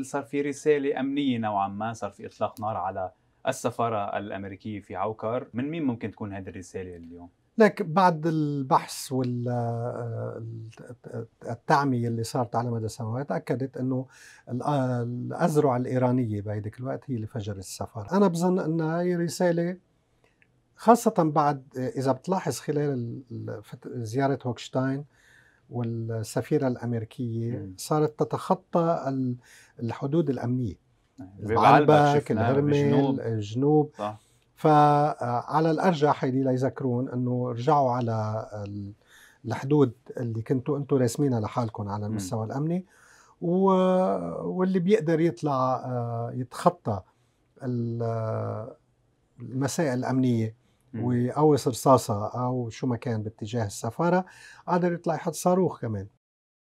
صار في رساله امنيه نوعا ما صار في اطلاق نار على السفاره الامريكيه في عوكر من مين ممكن تكون هذه الرساله اليوم لك بعد البحث والتعمية آه، اللي صارت على مدى سنوات أكدت أنه آه، الأذرع الإيرانية بهذيك الوقت هي اللي فجرت السفارة أنا بظن أنها هي رسالة خاصة بعد آه، إذا بتلاحظ خلال زيارة هوكشتاين والسفيره الامريكيه صارت تتخطى الحدود الامنيه العنبك الهرمل الجنوب صح. فعلى آه، الارجح هيدي ليذكرون انه رجعوا على الحدود اللي كنتوا انتم راسمينها لحالكم على المستوى م. الامني واللي بيقدر يطلع آه، يتخطى آه، المسائل الامنيه او رصاصه او شو ما كان باتجاه السفاره قادر يطلع يحط صاروخ كمان